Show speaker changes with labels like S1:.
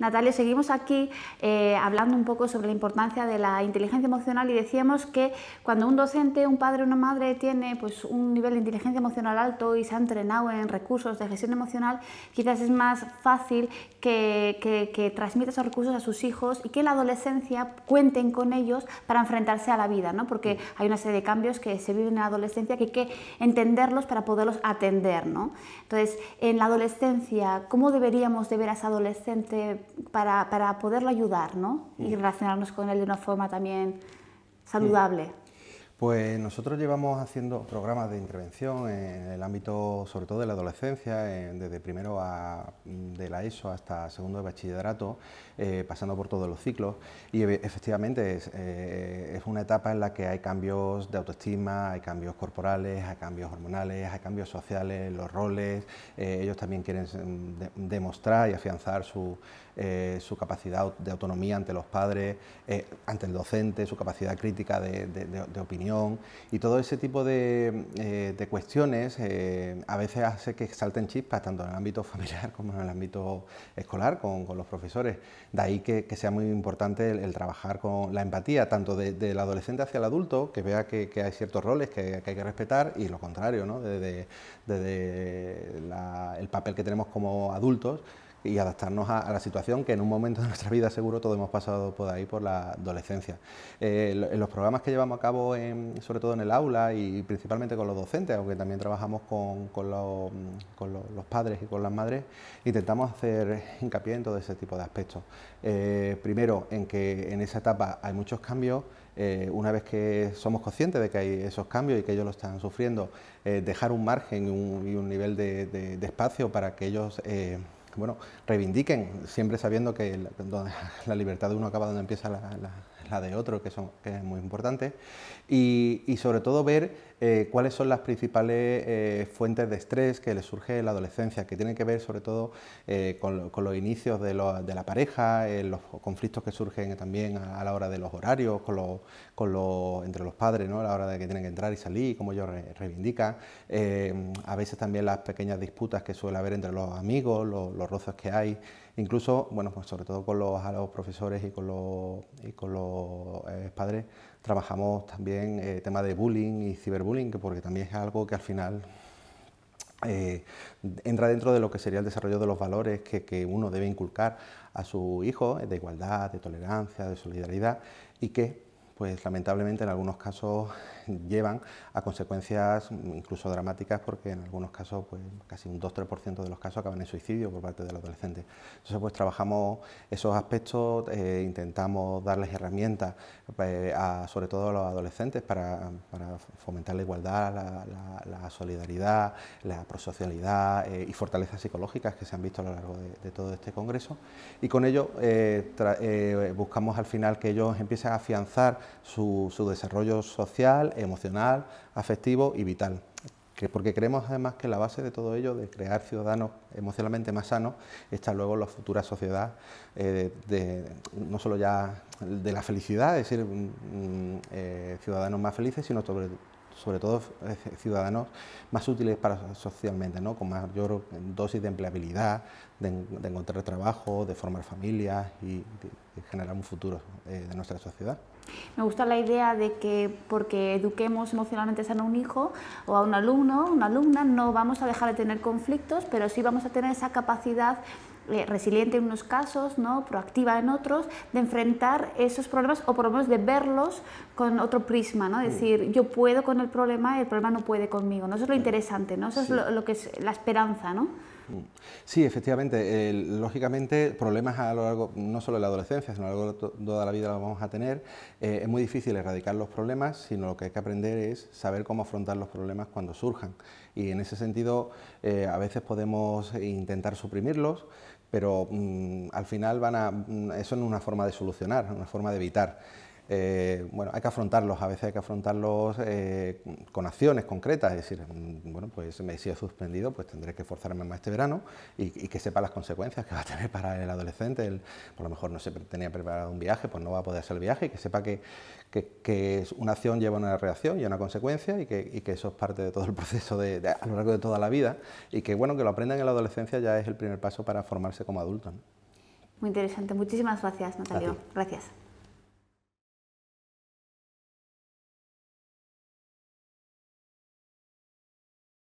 S1: Natalia, seguimos aquí eh, hablando un poco sobre la importancia de la inteligencia emocional y decíamos que cuando un docente, un padre, o una madre tiene pues, un nivel de inteligencia emocional alto y se ha entrenado en recursos de gestión emocional, quizás es más fácil que, que, transmita esos recursos a sus hijos y que en la adolescencia cuenten con ellos para enfrentarse a la vida, porque hay una serie de cambios que se viven en la adolescencia que hay que entenderlos para poderlos atender. ¿no? Entonces, en la adolescencia, ¿cómo deberíamos de ver a ese adolescente? para, para poderlo ayudar y relacionarnos con él de una forma también saludable.
S2: Pues nosotros llevamos haciendo programas de intervención en el ámbito, sobre todo de la adolescencia, desde primero de la ESO hasta segundo de bachillerato, eh, pasando por todos los ciclos. Y eh, efectivamente eh, es, una etapa en la que hay cambios de autoestima, hay cambios corporales, hay cambios hormonales, hay cambios sociales, los roles. ellos también quieren mm, demostrar y afianzar su, capacidad de autonomía ante los padres, ante el docente, su capacidad crítica de opinión y todo ese tipo de, eh, cuestiones eh, a veces hace que salten chispas tanto en el ámbito familiar como en el ámbito escolar con, los profesores. De ahí que, sea muy importante el, trabajar con la empatía, tanto del adolescente hacia el adulto, que vea que, hay ciertos roles que, hay que respetar y lo contrario, desde, el papel que tenemos como adultos y adaptarnos a, la situación que en un momento de nuestra vida seguro todos hemos pasado por ahí, por la adolescencia. Eh, en los programas que llevamos a cabo, sobre todo en el aula y principalmente con los docentes, aunque también trabajamos con, los, padres y con las madres, intentamos hacer hincapié en todo ese tipo de aspectos. Eh, primero, en que en esa etapa hay muchos cambios, eh, una vez que somos conscientes de que hay esos cambios y que ellos lo están sufriendo, dejar un margen y un, nivel de, espacio para que ellos bueno, reivindiquen, siempre sabiendo que la, libertad de uno acaba donde empieza la, la de otro, que, son, que es muy importante, y, sobre todo ver eh, cuáles son las principales eh, fuentes de estrés que les surge en la adolescencia, que tienen que ver sobre todo eh, con, los inicios de, la pareja, los conflictos que surgen también a, la hora de los horarios, con los, con los, entre los padres, ¿no? a la hora de que tienen que entrar y salir, como ellos reivindican, a veces también las pequeñas disputas que suele haber entre los amigos, los, los roces que hay, incluso, bueno, pues sobre todo con los, los profesores y con los, y con los eh, padres trabajamos también el eh, tema de bullying y ciberbullying, porque también es algo que al final eh, entra dentro de lo que sería el desarrollo de los valores que, que, uno debe inculcar a su hijo, de igualdad, de tolerancia, de solidaridad, y que pues lamentablemente en algunos casos llevan a consecuencias incluso dramáticas porque en algunos casos pues casi un 2-3% de los casos acaban en suicidio por parte del adolescente. Entonces pues trabajamos esos aspectos, eh, intentamos darles herramientas eh, sobre todo a los adolescentes para, para fomentar la igualdad, la, solidaridad, la prosocialidad eh, y fortalezas psicológicas que se han visto a lo largo de todo este congreso y con ello buscamos al final que ellos empiecen a afianzar su, desarrollo social, emocional, afectivo y vital porque creemos además que la base de todo ello, de crear ciudadanos emocionalmente más sanos, está luego en la futura sociedad, eh, no solo ya de la felicidad, es decir, mm, mm, eh, ciudadanos más felices, sino sobre sobre todo eh, ciudadanos más útiles para socialmente, ¿no? con mayor dosis de empleabilidad, de, encontrar trabajo, de formar familias y generar un futuro eh, de nuestra sociedad.
S1: Me gusta la idea de que porque eduquemos emocionalmente a un hijo o a un alumno, una alumna, no vamos a dejar de tener conflictos, pero sí vamos a tener esa capacidad eh, resiliente en unos casos, ¿no? proactiva en otros, de enfrentar esos problemas o por lo menos de verlos con otro prisma, ¿no? decir, yo puedo con el problema, el problema no puede conmigo. ¿no? Eso es lo interesante, ¿no? Eso es lo, que es la esperanza, ¿no?
S2: Mm. Sí, efectivamente. lógicamente, problemas a lo largo, no solo en la adolescencia, sino a lo largo de toda la vida los vamos a tener. Eh, es muy difícil erradicar los problemas, sino lo que hay que aprender es saber cómo afrontar los problemas cuando surjan. Y en ese sentido, eh, a veces podemos intentar suprimirlos, pero mm, al final van a, mm, eso no es una forma de solucionar, una forma de evitar. Eh, bueno, hay que afrontarlos, a veces hay que afrontarlos eh, con acciones concretas, es decir, mm, bueno, pues me he sido suspendido, pues tendré que forzarme más este verano y, que sepa las consecuencias que va a tener para el adolescente, por lo mejor no se tenía preparado un viaje, pues no va a poder hacer el viaje y que sepa que, que, una acción lleva una reacción y una consecuencia y que, eso es parte de todo el proceso a lo largo de toda la vida y que bueno, que lo aprendan en la adolescencia ya es el primer paso para formarse como adulto.
S1: Muy interesante, muchísimas gracias Natalia, gracias.